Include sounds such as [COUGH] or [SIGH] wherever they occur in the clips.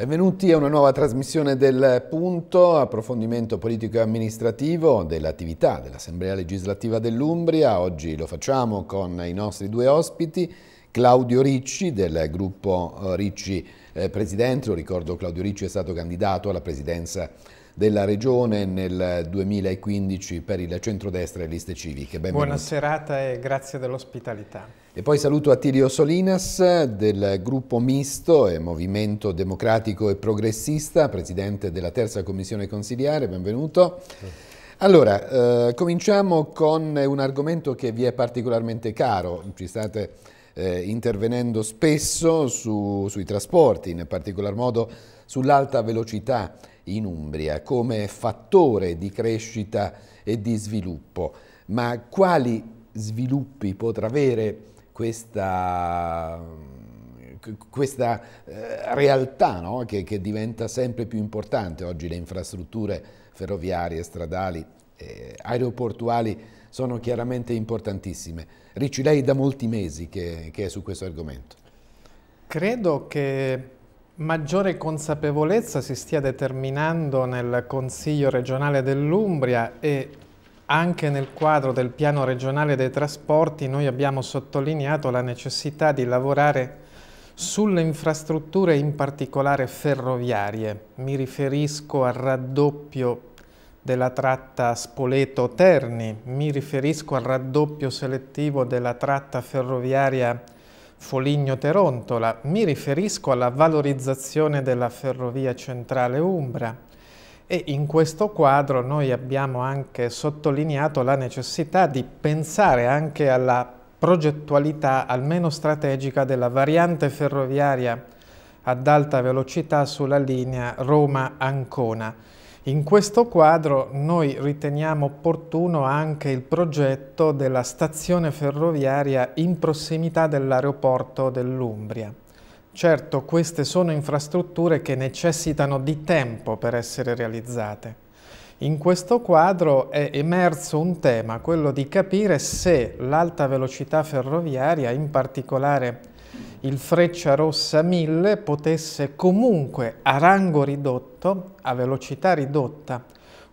Benvenuti a una nuova trasmissione del Punto, approfondimento politico e amministrativo dell'attività dell'Assemblea legislativa dell'Umbria. Oggi lo facciamo con i nostri due ospiti, Claudio Ricci del gruppo eh, Ricci eh, Presidente, lo ricordo Claudio Ricci è stato candidato alla presidenza della Regione nel 2015 per il centrodestra e liste civiche. Benvenuti. Buona serata e grazie dell'ospitalità. E poi saluto Attilio Solinas del gruppo misto e Movimento Democratico e Progressista, presidente della terza commissione consiliare, benvenuto. Allora, eh, cominciamo con un argomento che vi è particolarmente caro, ci state eh, intervenendo spesso su, sui trasporti, in particolar modo sull'alta velocità in Umbria come fattore di crescita e di sviluppo, ma quali sviluppi potrà avere questa, questa eh, realtà no? che, che diventa sempre più importante. Oggi le infrastrutture ferroviarie, stradali, eh, aeroportuali sono chiaramente importantissime. Ricci, lei da molti mesi che, che è su questo argomento. Credo che maggiore consapevolezza si stia determinando nel Consiglio regionale dell'Umbria e anche nel quadro del piano regionale dei trasporti noi abbiamo sottolineato la necessità di lavorare sulle infrastrutture in particolare ferroviarie. Mi riferisco al raddoppio della tratta Spoleto-Terni, mi riferisco al raddoppio selettivo della tratta ferroviaria Foligno-Terontola, mi riferisco alla valorizzazione della ferrovia centrale Umbra, e in questo quadro noi abbiamo anche sottolineato la necessità di pensare anche alla progettualità almeno strategica della variante ferroviaria ad alta velocità sulla linea Roma-Ancona. In questo quadro noi riteniamo opportuno anche il progetto della stazione ferroviaria in prossimità dell'aeroporto dell'Umbria. Certo, queste sono infrastrutture che necessitano di tempo per essere realizzate. In questo quadro è emerso un tema, quello di capire se l'alta velocità ferroviaria, in particolare il Freccia Rossa 1000, potesse comunque a rango ridotto, a velocità ridotta,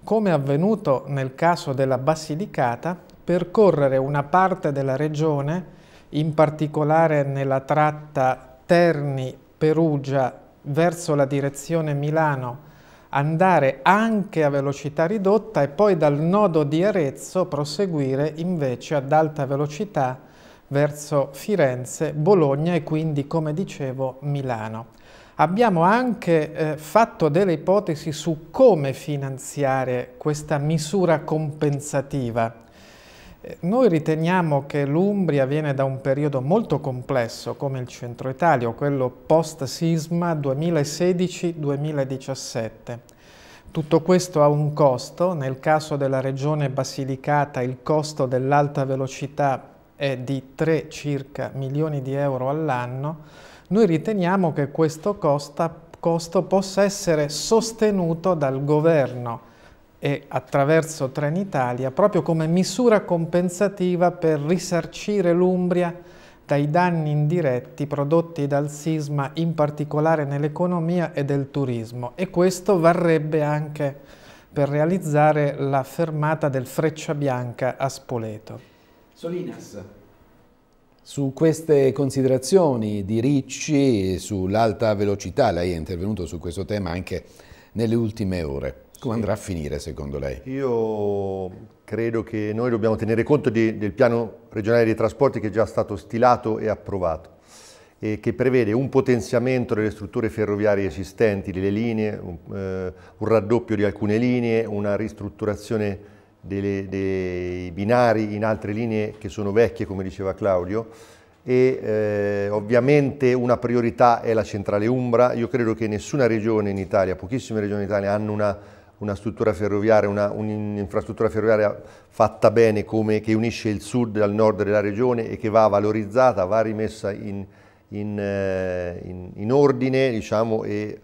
come avvenuto nel caso della Basilicata, percorrere una parte della regione, in particolare nella tratta Terni-Perugia verso la direzione Milano andare anche a velocità ridotta e poi dal nodo di Arezzo proseguire invece ad alta velocità verso Firenze, Bologna e quindi come dicevo Milano. Abbiamo anche eh, fatto delle ipotesi su come finanziare questa misura compensativa eh, noi riteniamo che l'Umbria viene da un periodo molto complesso come il centro Italia, quello post-sisma 2016-2017. Tutto questo ha un costo, nel caso della regione Basilicata il costo dell'alta velocità è di 3 circa milioni di euro all'anno, noi riteniamo che questo costo possa essere sostenuto dal governo e attraverso Trenitalia proprio come misura compensativa per risarcire l'Umbria dai danni indiretti prodotti dal sisma in particolare nell'economia e del turismo e questo varrebbe anche per realizzare la fermata del Freccia Bianca a Spoleto. Solinas. Su queste considerazioni di Ricci sull'alta velocità, lei è intervenuto su questo tema anche nelle ultime ore. Come andrà a finire secondo lei? Io credo che noi dobbiamo tenere conto di, del piano regionale dei trasporti che è già stato stilato e approvato e che prevede un potenziamento delle strutture ferroviarie esistenti, delle linee, un, eh, un raddoppio di alcune linee, una ristrutturazione delle, dei binari in altre linee che sono vecchie, come diceva Claudio, e eh, ovviamente una priorità è la centrale Umbra. Io credo che nessuna regione in Italia, pochissime regioni in Italia hanno una una struttura ferroviaria, un'infrastruttura ferroviaria fatta bene come, che unisce il sud al nord della regione e che va valorizzata, va rimessa in, in, eh, in, in ordine diciamo, e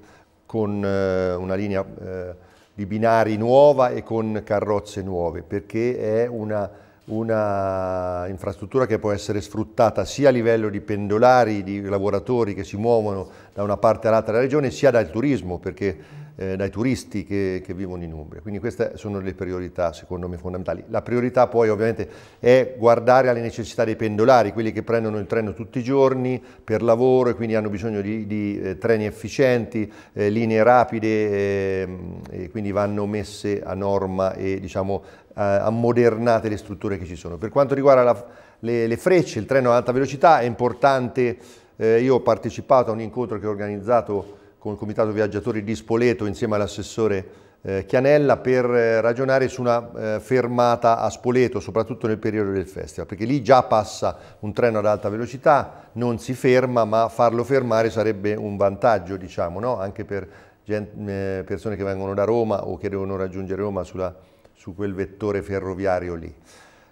con eh, una linea eh, di binari nuova e con carrozze nuove, perché è una, una infrastruttura che può essere sfruttata sia a livello di pendolari, di lavoratori che si muovono da una parte all'altra della regione, sia dal turismo, perché eh, dai turisti che, che, vivono in Umbria. Quindi queste sono le priorità secondo me fondamentali. La priorità poi ovviamente è guardare alle necessità dei pendolari, quelli che prendono il treno tutti i giorni per lavoro e quindi hanno bisogno di, di eh, treni efficienti, eh, linee rapide ehm, e quindi vanno messe a norma e diciamo eh, ammodernate le strutture che ci sono. Per quanto riguarda la, le, le frecce, il treno ad alta velocità è importante, eh, io ho partecipato a un incontro che ho organizzato con il Comitato Viaggiatori di Spoleto insieme all'assessore eh, Chianella per eh, ragionare su una eh, fermata a Spoleto, soprattutto nel periodo del festival, perché lì già passa un treno ad alta velocità, non si ferma, ma farlo fermare sarebbe un vantaggio, diciamo, no? anche per gente, eh, persone che vengono da Roma o che devono raggiungere Roma sulla, su quel vettore ferroviario lì.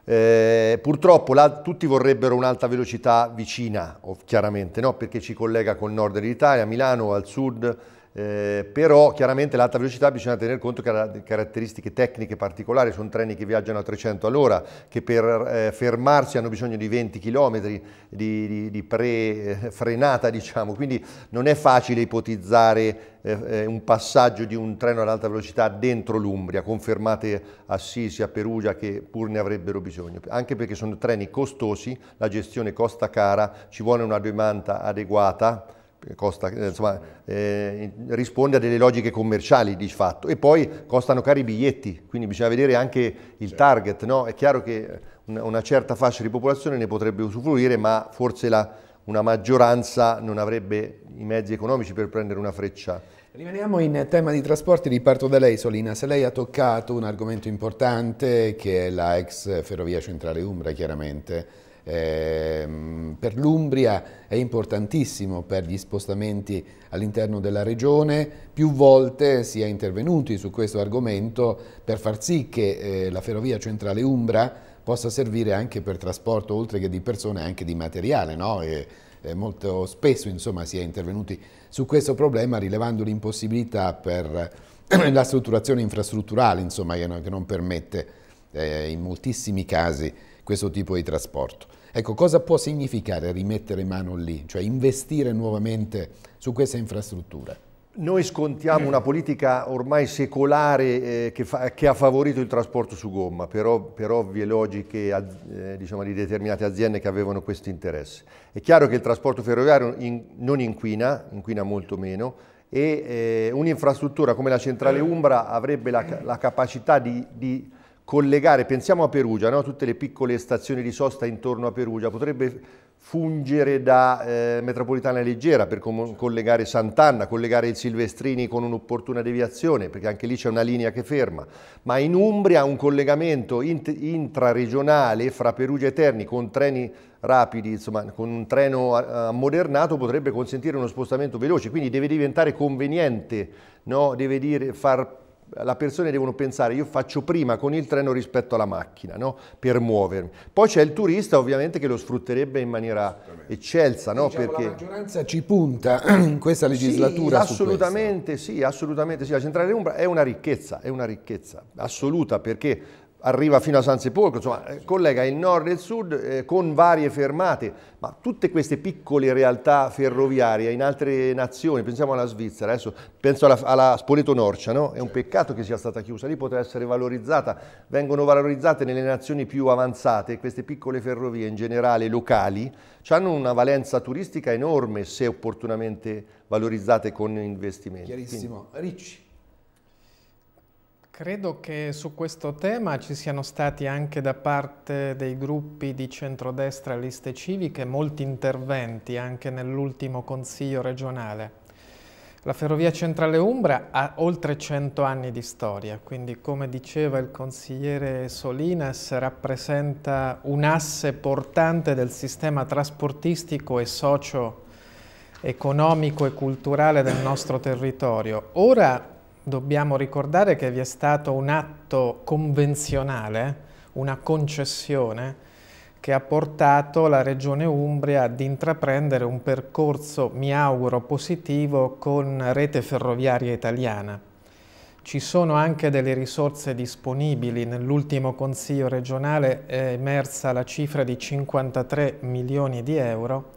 Eh, purtroppo la, tutti vorrebbero un'alta velocità vicina, oh, chiaramente, no? perché ci collega con il nord dell'Italia, Milano, al sud, eh, però chiaramente l'alta velocità bisogna tener conto che ha caratteristiche tecniche particolari, sono treni che viaggiano a 300 all'ora, che per eh, fermarsi hanno bisogno di 20 km di, di, di pre-frenata, [LAUGHS] diciamo. quindi non è facile ipotizzare eh, eh, un passaggio di un treno ad alta velocità dentro l'Umbria, confermate a Sisi, a Perugia, che pur ne avrebbero bisogno, anche perché sono treni costosi, la gestione costa cara, ci vuole una domanda adeguata, Costa, insomma, eh, risponde a delle logiche commerciali di fatto e poi costano cari i biglietti, quindi bisogna vedere anche il certo. target, no? è chiaro che una certa fascia di popolazione ne potrebbe usufruire ma forse la, una maggioranza non avrebbe i mezzi economici per prendere una freccia. Rimaniamo in tema di trasporti, riparto da lei Solina, se lei ha toccato un argomento importante che è la ex Ferrovia Centrale Umbra chiaramente, Ehm, per l'Umbria è importantissimo per gli spostamenti all'interno della regione, più volte si è intervenuti su questo argomento per far sì che eh, la ferrovia centrale Umbra possa servire anche per trasporto oltre che di persone anche di materiale. No? E, molto spesso insomma, si è intervenuti su questo problema rilevando l'impossibilità per [CLEARS THROAT] la strutturazione infrastrutturale insomma, che, non permette eh, in moltissimi casi questo tipo di trasporto. Ecco, cosa può significare rimettere mano lì, cioè investire nuovamente su queste infrastrutture? Noi scontiamo una politica ormai secolare eh, che, fa, che, ha favorito il trasporto su gomma per, per ovvie logiche eh, diciamo, di determinate aziende che avevano questo interesse. È chiaro che il trasporto ferroviario in, non inquina, inquina molto meno e eh, un'infrastruttura come la centrale Umbra avrebbe la, la capacità di, di collegare, pensiamo a Perugia, no? tutte le piccole stazioni di sosta intorno a Perugia, potrebbe fungere da eh, metropolitana leggera per collegare Sant'Anna, collegare il Silvestrini con un'opportuna deviazione, perché anche lì c'è una linea che ferma, ma in Umbria un collegamento int intraregionale fra Perugia e Terni con treni rapidi, insomma con un treno ammodernato potrebbe consentire uno spostamento veloce, quindi deve diventare conveniente, no? deve dire, far le persone devono pensare io faccio prima con il treno rispetto alla macchina no? per muovermi. Poi c'è il turista ovviamente che lo sfrutterebbe in maniera eccelsa. No? Diciamo, Perché... La maggioranza ci punta [CLEARS THROAT] in questa legislatura. Sì, assolutamente sì, assolutamente sì. La centrale umbra è una ricchezza, è una ricchezza assoluta perché arriva fino a San Sepolcro, insomma, eh, collega il nord e il sud eh, con varie fermate, ma tutte queste piccole realtà ferroviarie in altre nazioni, pensiamo alla Svizzera, adesso penso alla, alla Spoleto Norcia, no? è un peccato che sia stata chiusa, lì potrà essere valorizzata, vengono valorizzate nelle nazioni più avanzate, queste piccole ferrovie in generale locali, hanno una valenza turistica enorme se opportunamente valorizzate con investimenti. Chiarissimo. Quindi. Ricci. Credo che su questo tema ci siano stati anche da parte dei gruppi di centrodestra e liste civiche molti interventi anche nell'ultimo Consiglio regionale. La Ferrovia Centrale Umbra ha oltre 100 anni di storia, quindi come diceva il consigliere Solinas rappresenta un asse portante del sistema trasportistico e socio-economico e culturale del nostro territorio. Ora Dobbiamo ricordare che vi è stato un atto convenzionale, una concessione, che ha portato la Regione Umbria ad intraprendere un percorso, mi auguro, positivo con Rete Ferroviaria Italiana. Ci sono anche delle risorse disponibili, nell'ultimo Consiglio regionale è emersa la cifra di 53 milioni di euro.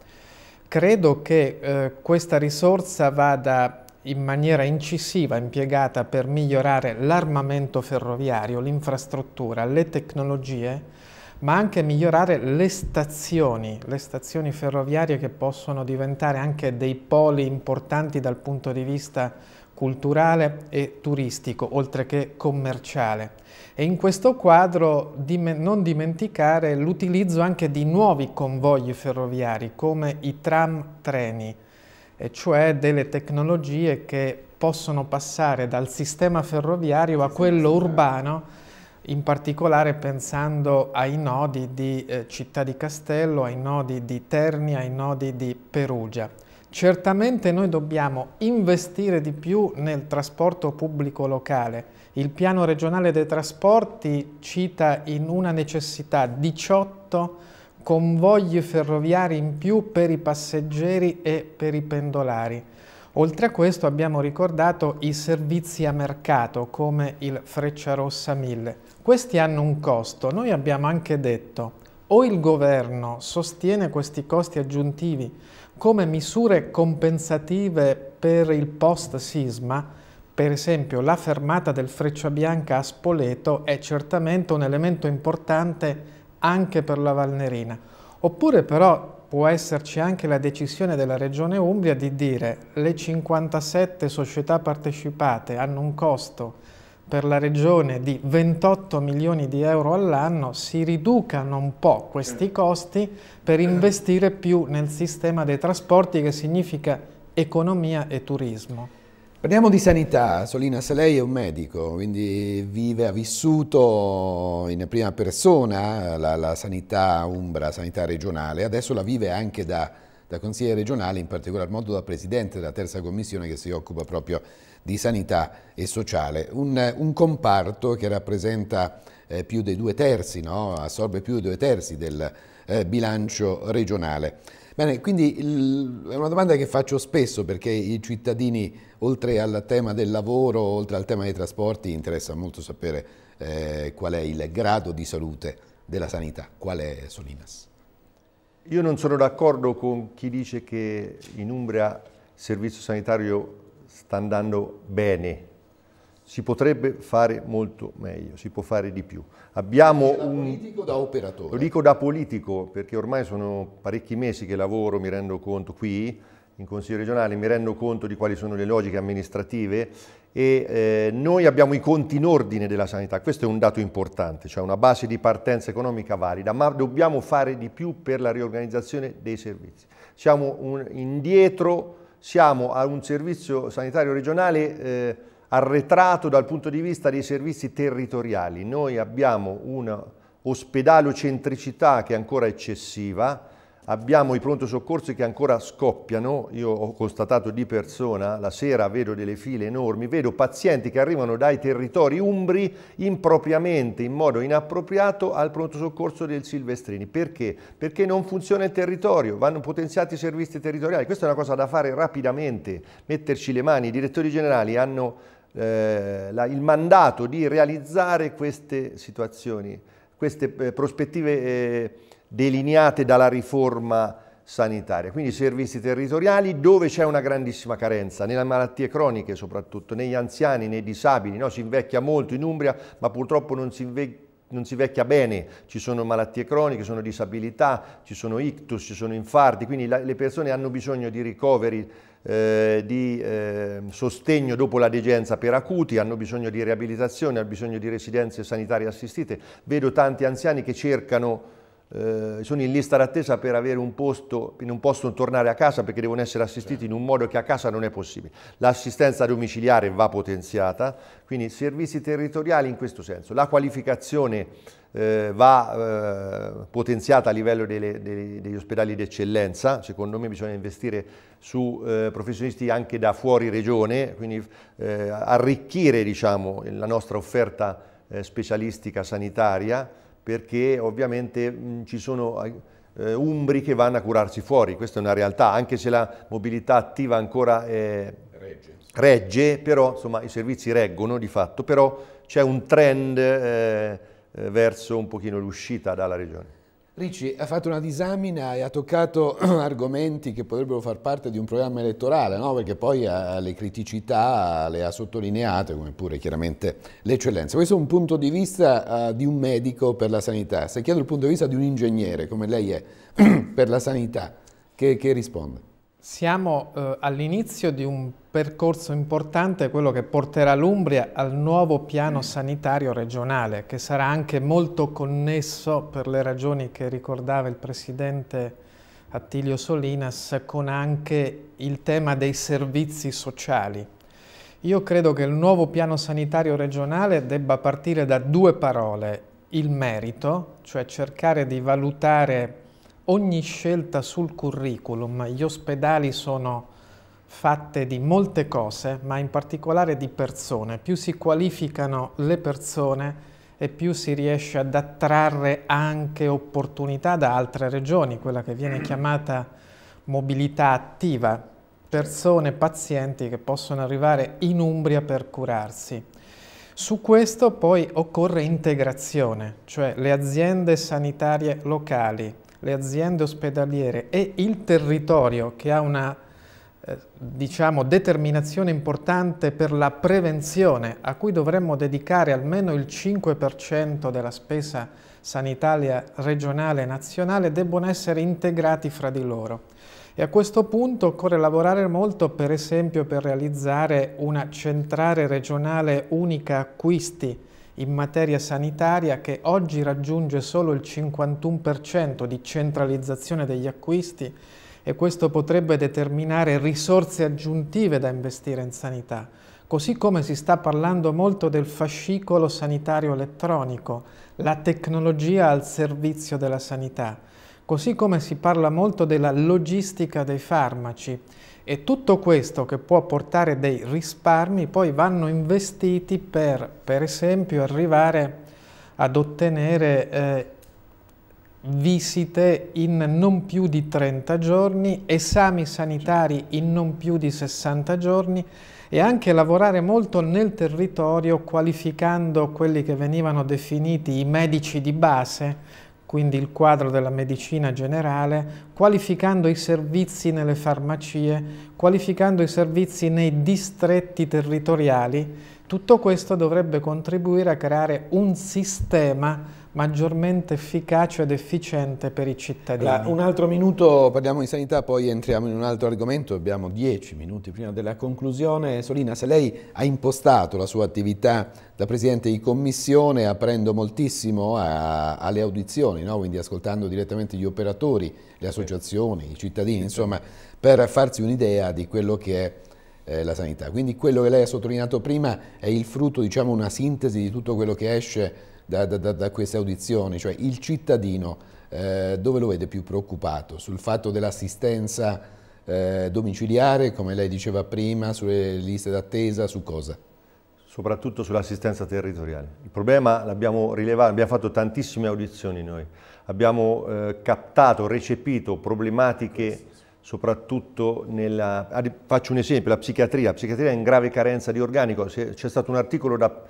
Credo che eh, questa risorsa vada in maniera incisiva impiegata per migliorare l'armamento ferroviario, l'infrastruttura, le tecnologie, ma anche migliorare le stazioni, le stazioni ferroviarie che possono diventare anche dei poli importanti dal punto di vista culturale e turistico, oltre che commerciale. E in questo quadro non dimenticare l'utilizzo anche di nuovi convogli ferroviari come i tram treni, e cioè delle tecnologie che possono passare dal sistema ferroviario a quello urbano, in particolare pensando ai nodi di eh, Città di Castello, ai nodi di Terni, ai nodi di Perugia. Certamente noi dobbiamo investire di più nel trasporto pubblico locale. Il piano regionale dei trasporti cita in una necessità 18 convogli ferroviari in più per i passeggeri e per i pendolari. Oltre a questo abbiamo ricordato i servizi a mercato come il Frecciarossa 1000. Questi hanno un costo, noi abbiamo anche detto o il governo sostiene questi costi aggiuntivi come misure compensative per il post-sisma, per esempio la fermata del Freccia Bianca a Spoleto è certamente un elemento importante anche per la Valnerina. Oppure però può esserci anche la decisione della Regione Umbria di dire le 57 società partecipate hanno un costo per la Regione di 28 milioni di euro all'anno, si riducano un po' questi costi per investire più nel sistema dei trasporti che significa economia e turismo. Parliamo di sanità, Solina se lei è un medico, quindi vive, ha vissuto in prima persona la, la sanità umbra, la sanità regionale, adesso la vive anche da, da, consigliere regionale, in particolar modo da presidente della terza commissione che si occupa proprio di sanità e sociale. Un, un comparto che rappresenta eh, più dei due terzi, no? assorbe più dei due terzi del eh, bilancio regionale. Bene, quindi il, è una domanda che faccio spesso perché i cittadini, oltre al tema del lavoro, oltre al tema dei trasporti, interessa molto sapere eh, qual è il grado di salute della sanità. Qual è Solinas? Io non sono d'accordo con chi dice che in Umbria il servizio sanitario sta andando bene, si potrebbe fare molto meglio, si può fare di più. Abbiamo da un... politico da operatore. Lo dico da politico perché ormai sono parecchi mesi che lavoro, mi rendo conto qui in Consiglio regionale, mi rendo conto di quali sono le logiche amministrative e eh, noi abbiamo i conti in ordine della sanità, questo è un dato importante, cioè una base di partenza economica valida, ma dobbiamo fare di più per la riorganizzazione dei servizi. Siamo un... indietro, siamo a un servizio sanitario regionale... Eh, arretrato dal punto di vista dei servizi territoriali. Noi abbiamo un ospedalocentricità che è ancora eccessiva, abbiamo i pronto soccorsi che ancora scoppiano, io ho constatato di persona, la sera vedo delle file enormi, vedo pazienti che arrivano dai territori umbri impropriamente, in modo inappropriato, al pronto soccorso del Silvestrini. Perché? Perché non funziona il territorio, vanno potenziati i servizi territoriali, questa è una cosa da fare rapidamente, metterci le mani, i direttori generali hanno eh, la, il mandato di realizzare queste situazioni, queste eh, prospettive eh, delineate dalla riforma sanitaria, quindi servizi territoriali dove c'è una grandissima carenza, nelle malattie croniche soprattutto, negli anziani, nei disabili, no? si invecchia molto in Umbria ma purtroppo non si invecchia non si vecchia bene, ci sono malattie croniche, ci sono disabilità, ci sono ictus, ci sono infarti, quindi la, le persone hanno bisogno di ricoveri, eh, di eh, sostegno dopo la degenza per acuti, hanno bisogno di riabilitazione, hanno bisogno di residenze sanitarie assistite. Vedo tanti anziani che cercano eh, sono in lista d'attesa per avere un posto, non possono tornare a casa perché devono essere assistiti certo. in un modo che a casa non è possibile. L'assistenza domiciliare va potenziata, quindi servizi territoriali in questo senso. La qualificazione eh, va eh, potenziata a livello delle, dei, degli ospedali d'eccellenza, secondo me bisogna investire su eh, professionisti anche da fuori regione, quindi eh, arricchire diciamo, la nostra offerta eh, specialistica sanitaria perché ovviamente mh, ci sono eh, eh, umbri che vanno a curarsi fuori, questa è una realtà, anche se la mobilità attiva ancora eh, regge. regge. però insomma i servizi reggono di fatto, però c'è un trend eh, eh verso un pochino l'uscita dalla regione. Ricci ha fatto una disamina e ha toccato [CLEARS THROAT] argomenti che potrebbero far parte di un programma elettorale, no? perché poi ha le criticità le ha sottolineate, come pure chiaramente l'eccellenza. Questo è un punto di vista uh, di un medico per la sanità. Se chiedo il punto di vista di un ingegnere, come lei è, [CLEARS THROAT] per la sanità, che, che risponde? Siamo eh, all'inizio di un percorso importante, quello che porterà l'Umbria al nuovo piano sanitario regionale, che sarà anche molto connesso, per le ragioni che ricordava il Presidente Attilio Solinas, con anche il tema dei servizi sociali. Io credo che il nuovo piano sanitario regionale debba partire da due parole, il merito, cioè cercare di valutare ogni scelta sul curriculum, gli ospedali sono fatte di molte cose, ma in particolare di persone. Più si qualificano le persone e più si riesce ad attrarre anche opportunità da altre regioni, quella che viene chiamata mobilità attiva, persone, pazienti che possono arrivare in Umbria per curarsi. Su questo poi occorre integrazione, cioè le aziende sanitarie locali, le aziende ospedaliere e il territorio che ha una eh, diciamo, determinazione importante per la prevenzione a cui dovremmo dedicare almeno il 5% della spesa sanitaria regionale e nazionale debbono essere integrati fra di loro. E a questo punto occorre lavorare molto per esempio per realizzare una centrale regionale unica acquisti in materia sanitaria che oggi raggiunge solo il 51% di centralizzazione degli acquisti e questo potrebbe determinare risorse aggiuntive da investire in sanità, così come si sta parlando molto del fascicolo sanitario elettronico, la tecnologia al servizio della sanità, così come si parla molto della logistica dei farmaci e tutto questo che può portare dei risparmi poi vanno investiti per, per esempio, arrivare ad ottenere eh, visite in non più di 30 giorni, esami sanitari in non più di 60 giorni e anche lavorare molto nel territorio qualificando quelli che venivano definiti i medici di base, quindi il quadro della medicina generale, qualificando i servizi nelle farmacie, qualificando i servizi nei distretti territoriali, tutto questo dovrebbe contribuire a creare un sistema maggiormente efficace ed efficiente per i cittadini. Allora, un altro minuto, parliamo di sanità, poi entriamo in un altro argomento, abbiamo dieci minuti prima della conclusione. Solina, se lei ha impostato la sua attività da Presidente di Commissione aprendo moltissimo a, alle audizioni, no? quindi ascoltando direttamente gli operatori, le associazioni, i cittadini, insomma, per farsi un'idea di quello che è eh, la sanità. Quindi quello che lei ha sottolineato prima è il frutto, diciamo, una sintesi di tutto quello che esce da, da, da queste audizioni, cioè il cittadino eh, dove lo vede più preoccupato? Sul fatto dell'assistenza eh, domiciliare, come lei diceva prima, sulle liste d'attesa, su cosa? soprattutto sull'assistenza territoriale. Il problema l'abbiamo rilevato, abbiamo fatto tantissime audizioni noi, abbiamo eh, captato, recepito problematiche soprattutto nella... Faccio un esempio, la psichiatria, la psichiatria è in grave carenza di organico, c'è stato un articolo da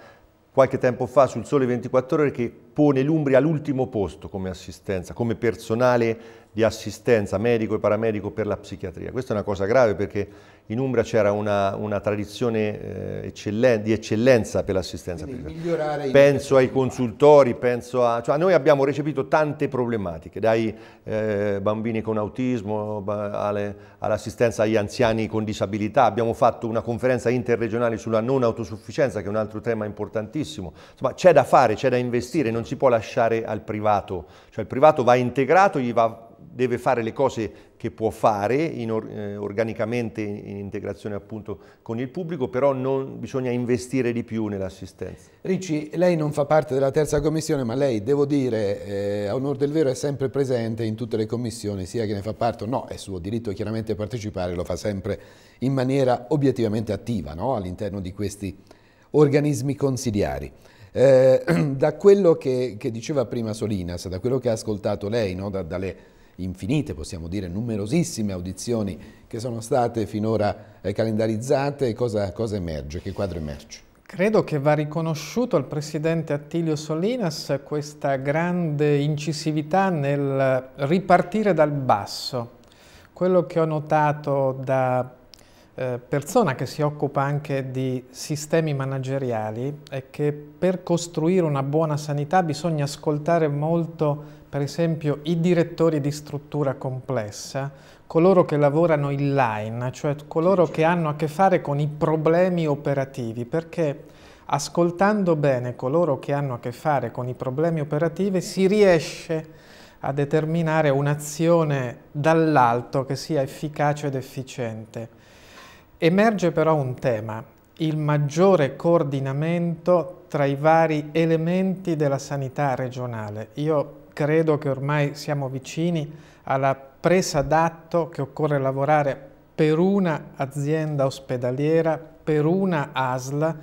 qualche tempo fa sul Sole 24 Ore che pone l'Umbria all'ultimo posto come assistenza, come personale di assistenza medico e paramedico per la psichiatria. Questa è una cosa grave perché in Umbria c'era una, una, tradizione eh, eccellen di eccellenza per l'assistenza psichiatrica. Penso ai consultori, penso a... Cioè, noi abbiamo recepito tante problematiche, dai eh, bambini con autismo all'assistenza agli anziani con disabilità. Abbiamo fatto una conferenza interregionale sulla non autosufficienza, che è un altro tema importantissimo. Insomma, c'è da fare, c'è da investire, non si può lasciare al privato. Cioè il privato va integrato, gli va deve fare le cose che può fare in eh, organicamente in integrazione appunto con il pubblico, però non, bisogna investire di più nell'assistenza. Ricci, lei non fa parte della terza commissione, ma lei, devo dire, eh, a onore del vero è sempre presente in tutte le commissioni, sia che ne fa parte o no, è suo diritto chiaramente partecipare, lo fa sempre in maniera obiettivamente attiva no? all'interno di questi organismi consigliari. Eh, [CLEARS THROAT] da quello che, che, diceva prima Solinas, da quello che ha ascoltato lei, no? da, dalle infinite, possiamo dire numerosissime audizioni che sono state finora eh, calendarizzate, cosa, cosa emerge, che quadro emerge? Credo che va riconosciuto al presidente Attilio Solinas questa grande incisività nel ripartire dal basso. Quello che ho notato da eh, persona che si occupa anche di sistemi manageriali è che per costruire una buona sanità bisogna ascoltare molto per esempio i direttori di struttura complessa, coloro che lavorano in line, cioè coloro che hanno a che fare con i problemi operativi, perché ascoltando bene coloro che hanno a che fare con i problemi operativi si riesce a determinare un'azione dall'alto che sia efficace ed efficiente. Emerge però un tema, il maggiore coordinamento tra i vari elementi della sanità regionale. Io credo che ormai siamo vicini alla presa d'atto che occorre lavorare per una azienda ospedaliera, per una ASL,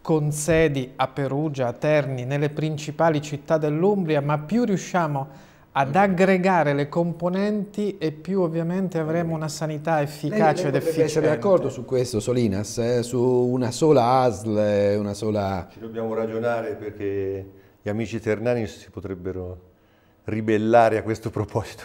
con sedi a Perugia, a Terni, nelle principali città dell'Umbria, ma più riusciamo ad mm. aggregare le componenti e più ovviamente avremo una sanità efficace lei, lei ed efficiente. essere d'accordo su questo Solinas, eh? su una sola ASL, eh, una sola... Ci dobbiamo ragionare perché gli amici ternani si potrebbero ribellare a questo proposito.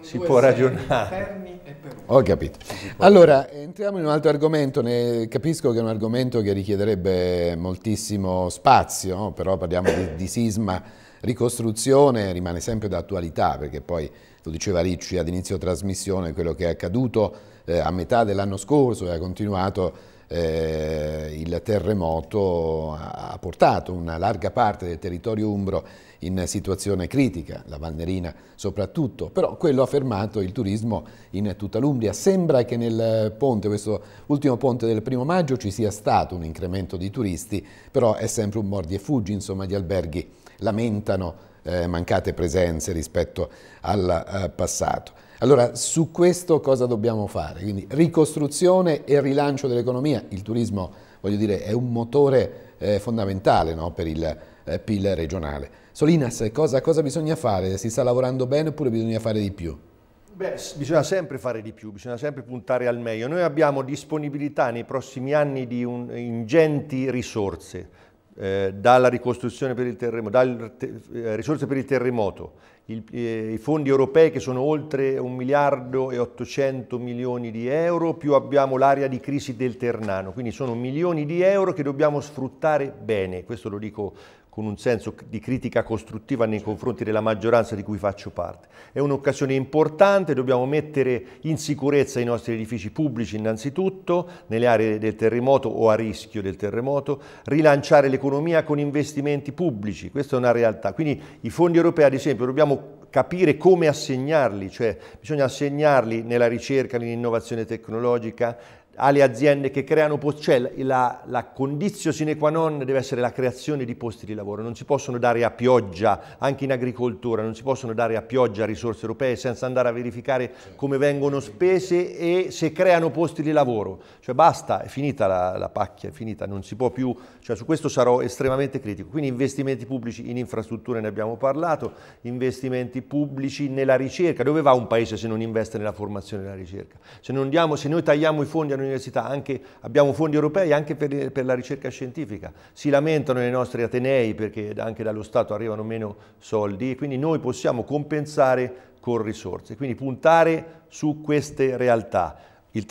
si può ragionare. Ho capito. Allora, entriamo in un altro argomento, ne capisco che è un argomento che richiederebbe moltissimo spazio, no? però parliamo di, di sisma, ricostruzione rimane sempre d'attualità, perché poi, lo diceva Ricci ad inizio trasmissione, quello che è accaduto eh, a metà dell'anno scorso e ha continuato eh, il terremoto ha portato una larga parte del territorio umbro in situazione critica, la Valnerina soprattutto, però quello ha fermato il turismo in tutta l'Umbria. Sembra che nel ponte, questo ultimo ponte del primo maggio, ci sia stato un incremento di turisti, però è sempre un mordi e fuggi, insomma gli alberghi lamentano eh, mancate presenze rispetto al eh, passato. Allora, su questo cosa dobbiamo fare? Quindi ricostruzione e rilancio dell'economia. Il turismo, voglio dire, è un motore eh, fondamentale no, per il eh, PIL regionale. Solinas, cosa, cosa bisogna fare? Si sta lavorando bene oppure bisogna fare di più? Beh, bisogna sempre fare di più, bisogna sempre puntare al meglio. Noi abbiamo disponibilità nei prossimi anni di un, ingenti risorse eh, dalla ricostruzione per il terremoto, dalle eh, risorse per il terremoto, il, eh, i fondi europei che sono oltre 1 miliardo e 800 milioni di euro, più abbiamo l'area di crisi del Ternano, quindi sono milioni di euro che dobbiamo sfruttare bene, questo lo dico con un senso di critica costruttiva nei confronti della maggioranza di cui faccio parte. È un'occasione importante, dobbiamo mettere in sicurezza i nostri edifici pubblici innanzitutto, nelle aree del terremoto o a rischio del terremoto, rilanciare l'economia con investimenti pubblici, questa è una realtà. Quindi i fondi europei ad esempio dobbiamo capire come assegnarli, cioè bisogna assegnarli nella ricerca, nell'innovazione tecnologica, alle aziende che creano posti, cioè la, la condizione sine qua non deve essere la creazione di posti di lavoro, non si possono dare a pioggia, anche in agricoltura, non si possono dare a pioggia risorse europee senza andare a verificare come vengono spese e se creano posti di lavoro, cioè basta, è finita la, la pacchia, è finita, non si può più, cioè su questo sarò estremamente critico, quindi investimenti pubblici in infrastrutture ne abbiamo parlato, investimenti pubblici nella ricerca, dove va un paese se non investe nella formazione e nella ricerca? Se, diamo, se noi tagliamo i fondi all'università università, anche, abbiamo fondi europei anche per, per, la ricerca scientifica. Si lamentano i nostri atenei perché anche dallo Stato arrivano meno soldi e quindi noi possiamo compensare con risorse, quindi puntare su queste realtà. Il,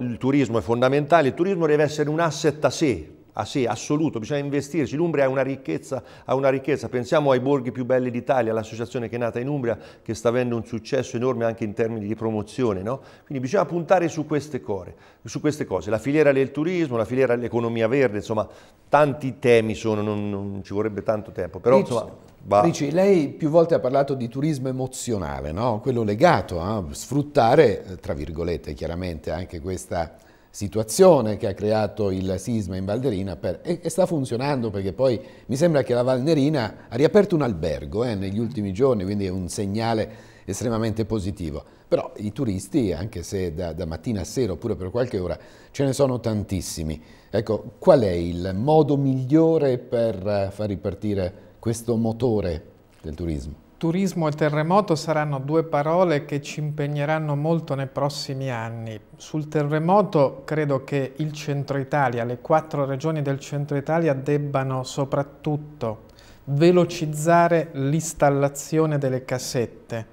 il turismo è fondamentale, il turismo deve essere un asset a sé, ah sì, assoluto, bisogna investirci. L'Umbria ha una ricchezza, ha una ricchezza. pensiamo ai borghi più belli d'Italia, all'associazione che è nata in Umbria, che sta avendo un successo enorme anche in termini di promozione. No? Quindi bisogna puntare su queste, core, su queste cose, la filiera del turismo, la filiera dell'economia verde, insomma tanti temi sono, non, non ci vorrebbe tanto tempo. Però, Ricci, insomma, va. Ricci, lei più volte ha parlato di turismo emozionale, no? quello legato a sfruttare, tra virgolette chiaramente, anche questa situazione che ha creato il sisma in Valderina per, e, e, sta funzionando perché poi mi sembra che la Valderina ha riaperto un albergo eh, negli ultimi giorni, quindi è un segnale estremamente positivo. Però i turisti, anche se da, da mattina a sera oppure per qualche ora, ce ne sono tantissimi. Ecco, qual è il modo migliore per eh, far ripartire questo motore del turismo? Turismo e terremoto saranno due parole che ci impegneranno molto nei prossimi anni. Sul terremoto credo che il centro Italia, le quattro regioni del centro Italia debbano soprattutto velocizzare l'installazione delle cassette.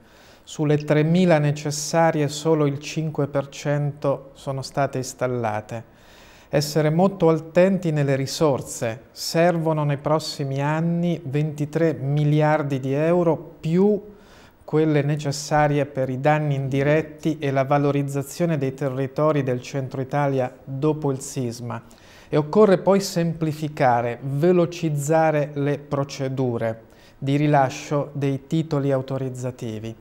Sulle 3.000 necessarie solo il 5% sono state installate essere molto attenti nelle risorse. Servono nei prossimi anni 23 miliardi di euro più quelle necessarie per i danni indiretti e la valorizzazione dei territori del centro Italia dopo il sisma. E occorre poi semplificare, velocizzare le procedure di rilascio dei titoli autorizzativi.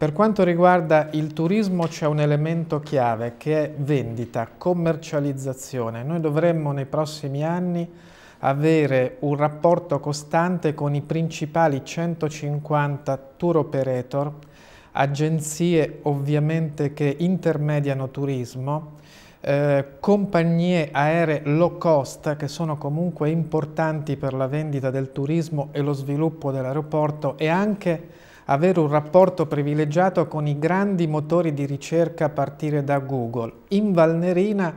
Per quanto riguarda il turismo c'è un elemento chiave che è vendita, commercializzazione. Noi dovremmo nei prossimi anni avere un rapporto costante con i principali 150 tour operator, agenzie ovviamente che intermediano turismo, eh, compagnie aeree low cost che sono comunque importanti per la vendita del turismo e lo sviluppo dell'aeroporto e anche avere un rapporto privilegiato con i grandi motori di ricerca a partire da Google. In Valnerina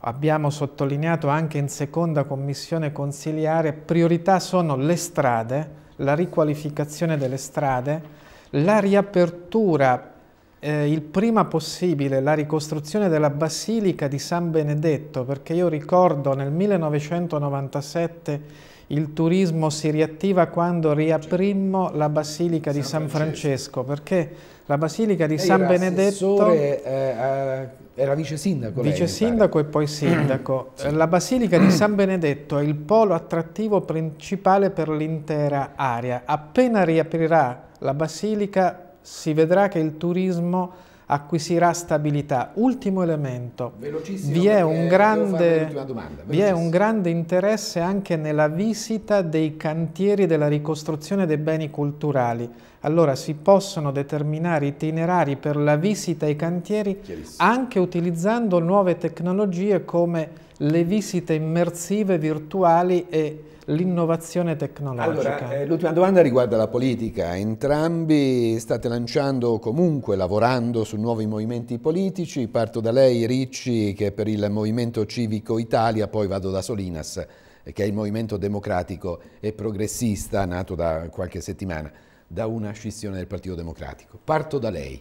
abbiamo sottolineato anche in seconda commissione consiliare, priorità sono le strade, la riqualificazione delle strade, la riapertura eh, il prima possibile la ricostruzione della Basilica di San Benedetto, perché io ricordo nel 1997 il turismo si riattiva quando riaprimmo la Basilica di San, San Francesco. Francesco, perché la Basilica di Lei eh, San era Benedetto... Eh, eh, era vice sindaco. Lei, vice sindaco e poi sindaco. [CLEARS THROAT] sì. La Basilica di [CLEARS THROAT] San Benedetto è il polo attrattivo principale per l'intera area. Appena riaprirà la Basilica si vedrà che il turismo acquisirà stabilità. Ultimo elemento, vi è, un grande, vi è un grande interesse anche nella visita dei cantieri della ricostruzione dei beni culturali. Allora si possono determinare itinerari per la visita ai cantieri anche utilizzando nuove tecnologie come le visite immersive virtuali e l'innovazione tecnologica. Allora, eh, l'ultima domanda riguarda la politica. Entrambi state lanciando comunque, lavorando su nuovi movimenti politici. Parto da lei, Ricci, che è per il Movimento Civico Italia, poi vado da Solinas, che è il movimento democratico e progressista nato da qualche settimana da una scissione del Partito Democratico. Parto da lei.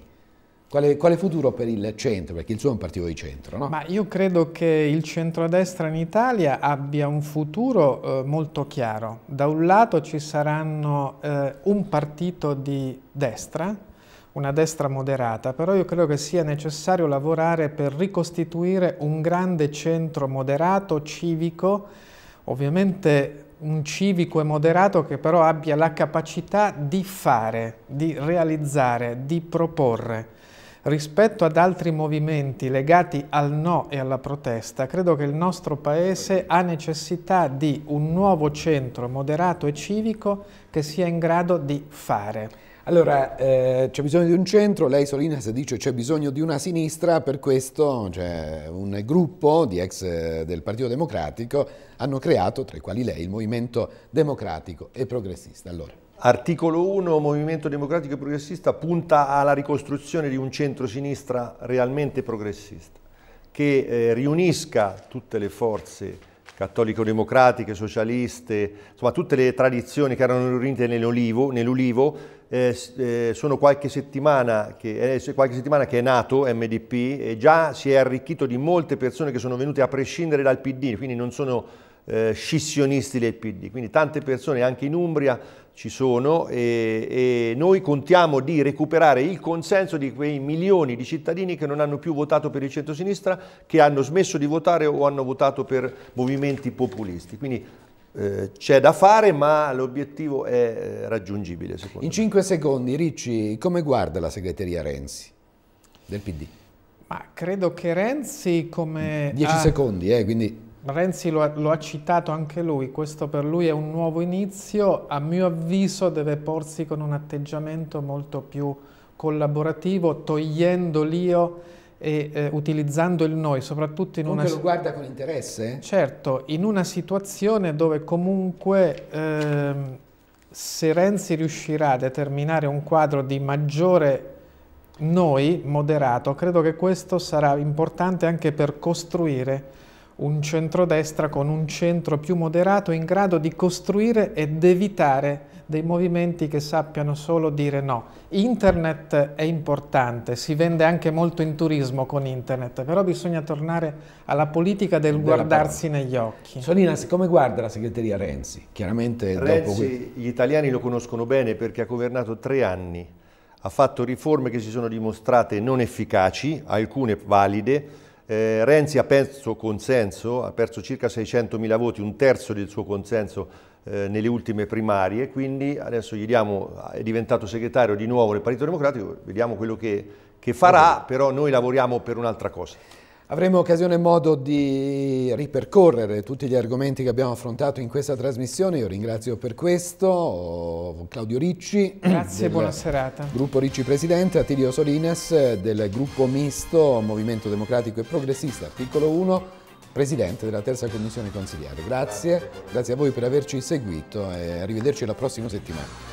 Quale, quale, futuro per il centro? Perché il suo è un partito di centro, no? Ma io credo che il centrodestra in Italia abbia un futuro eh, molto chiaro. Da un lato ci saranno eh, un partito di destra, una destra moderata, però io credo che sia necessario lavorare per ricostituire un grande centro moderato, civico, ovviamente un civico e moderato che però abbia la capacità di fare, di realizzare, di proporre rispetto ad altri movimenti legati al no e alla protesta, credo che il nostro Paese ha necessità di un nuovo centro moderato e civico che sia in grado di fare. Allora, eh, c'è bisogno di un centro, lei Solinas dice c'è bisogno di una sinistra, per questo c'è cioè, un gruppo di ex eh, del Partito Democratico hanno creato, tra i quali lei, il Movimento Democratico e Progressista. Allora. Articolo 1, Movimento Democratico e Progressista punta alla ricostruzione di un centro-sinistra realmente progressista, che eh, riunisca tutte le forze cattolico-democratiche, socialiste, insomma tutte le tradizioni che erano riunite nell'Ulivo. nell eh, eh, sono qualche settimana, che, eh, qualche settimana che è nato MDP e già si è arricchito di molte persone che sono venute a prescindere dal PD, quindi non sono eh, scissionisti del PD, quindi tante persone anche in Umbria ci sono e, e, noi contiamo di recuperare il consenso di quei milioni di cittadini che non hanno più votato per il centrosinistra, che hanno smesso di votare o hanno votato per movimenti populisti. Quindi eh, c'è da fare, ma l'obiettivo è eh, raggiungibile. Secondo In 5 secondi, Ricci, come guarda la segreteria Renzi del PD? Ma credo che Renzi come... 10 ah. secondi, eh, quindi Renzi lo ha, lo ha, citato anche lui, questo per lui è un nuovo inizio, a mio avviso deve porsi con un atteggiamento molto più collaborativo, togliendo l'io e eh, utilizzando il noi, soprattutto in comunque una... lo guarda con interesse? Certo, in una situazione dove comunque eh, se Renzi riuscirà a determinare un quadro di maggiore noi moderato, credo che questo sarà importante anche per costruire un centrodestra con un centro più moderato in grado di costruire ed evitare dei movimenti che sappiano solo dire no. Internet è importante, si vende anche molto in turismo con internet, però bisogna tornare alla politica del guardarsi parola. negli occhi. Solina, come guarda la segreteria Renzi? Chiaramente Renzi, dopo... gli italiani lo conoscono bene perché ha governato tre anni, ha fatto riforme che si sono dimostrate non efficaci, alcune valide, eh, Renzi ha perso consenso, ha perso circa 600.000 voti, un terzo del suo consenso eh, nelle ultime primarie, quindi adesso gli diamo, è diventato segretario di nuovo del Partito Democratico, vediamo quello che, che farà, però noi lavoriamo per un'altra cosa. Avremo occasione e modo di ripercorrere tutti gli argomenti che abbiamo affrontato in questa trasmissione. Io ringrazio per questo Claudio Ricci. Grazie, buona serata. Gruppo Ricci Presidente, Attilio Solines del gruppo misto Movimento Democratico e Progressista, articolo 1, Presidente della terza commissione consigliare. Grazie, grazie a voi per averci seguito e arrivederci la prossima settimana.